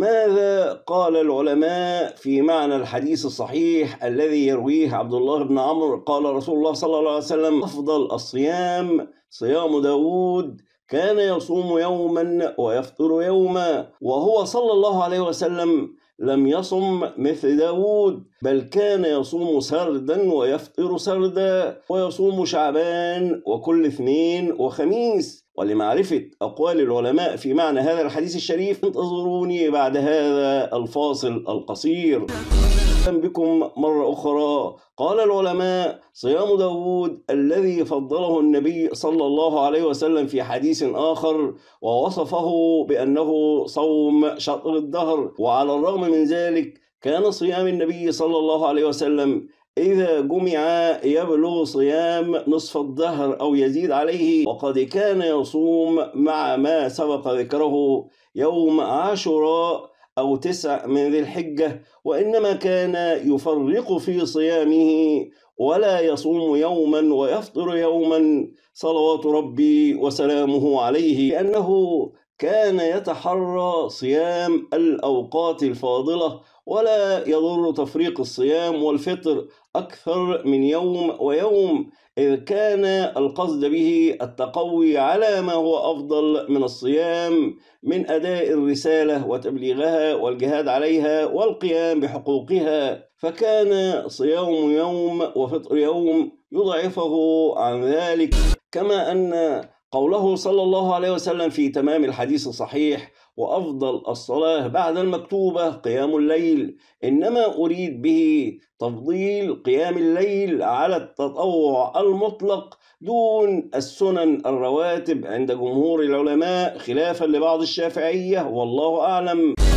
ماذا قال العلماء في معنى الحديث الصحيح الذي يرويه عبد الله بن عمرو قال رسول الله صلى الله عليه وسلم أفضل الصيام صيام داود كان يصوم يوما ويفطر يوما وهو صلى الله عليه وسلم لم يصم مثل داود بل كان يصوم سردا ويفطر سردا ويصوم شعبان وكل اثنين وخميس ولمعرفة أقوال العلماء في معنى هذا الحديث الشريف انتظروني بعد هذا الفاصل القصير أهلا بكم مرة أخرى قال العلماء صيام داود الذي فضله النبي صلى الله عليه وسلم في حديث آخر ووصفه بأنه صوم شطر الدهر وعلى الرغم من ذلك كان صيام النبي صلى الله عليه وسلم إذا جمع يبلغ صيام نصف الدهر أو يزيد عليه وقد كان يصوم مع ما سبق ذكره يوم عاشوراء أو تسع من ذي الحجة وإنما كان يفرق في صيامه ولا يصوم يوما ويفطر يوما صلوات ربي وسلامه عليه لأنه كان يتحرى صيام الأوقات الفاضلة ولا يضر تفريق الصيام والفطر أكثر من يوم ويوم إذ كان القصد به التقوي على ما هو أفضل من الصيام من أداء الرسالة وتبليغها والجهاد عليها والقيام بحقوقها فكان صيام يوم وفطر يوم يضعفه عن ذلك كما أن قوله صلى الله عليه وسلم في تمام الحديث الصحيح وأفضل الصلاة بعد المكتوبة قيام الليل إنما أريد به تفضيل قيام الليل على التطوع المطلق دون السنن الرواتب عند جمهور العلماء خلافا لبعض الشافعية والله أعلم